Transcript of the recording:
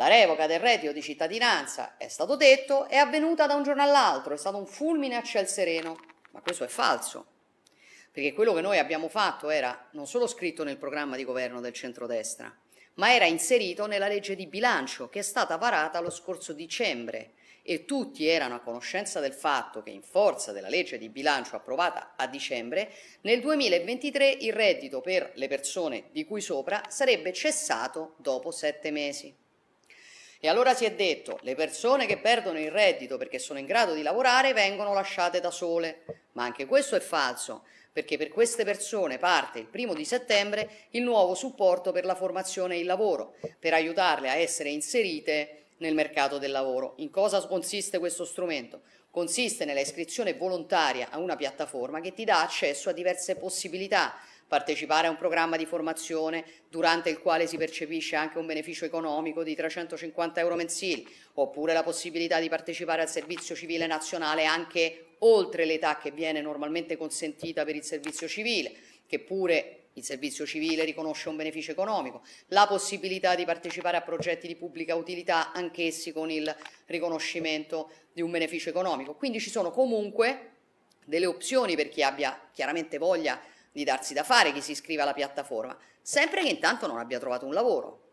La revoca del reddito di cittadinanza, è stato detto, è avvenuta da un giorno all'altro, è stato un fulmine a ciel sereno, ma questo è falso, perché quello che noi abbiamo fatto era non solo scritto nel programma di governo del centrodestra, ma era inserito nella legge di bilancio che è stata varata lo scorso dicembre e tutti erano a conoscenza del fatto che in forza della legge di bilancio approvata a dicembre, nel 2023 il reddito per le persone di cui sopra sarebbe cessato dopo sette mesi. E allora si è detto, le persone che perdono il reddito perché sono in grado di lavorare vengono lasciate da sole, ma anche questo è falso, perché per queste persone parte il primo di settembre il nuovo supporto per la formazione e il lavoro, per aiutarle a essere inserite nel mercato del lavoro. In cosa consiste questo strumento? Consiste nella iscrizione volontaria a una piattaforma che ti dà accesso a diverse possibilità partecipare a un programma di formazione durante il quale si percepisce anche un beneficio economico di 350 euro mensili, oppure la possibilità di partecipare al servizio civile nazionale anche oltre l'età che viene normalmente consentita per il servizio civile, che pure il servizio civile riconosce un beneficio economico, la possibilità di partecipare a progetti di pubblica utilità anch'essi con il riconoscimento di un beneficio economico. Quindi ci sono comunque delle opzioni per chi abbia chiaramente voglia di darsi da fare, chi si iscrive alla piattaforma, sempre che intanto non abbia trovato un lavoro.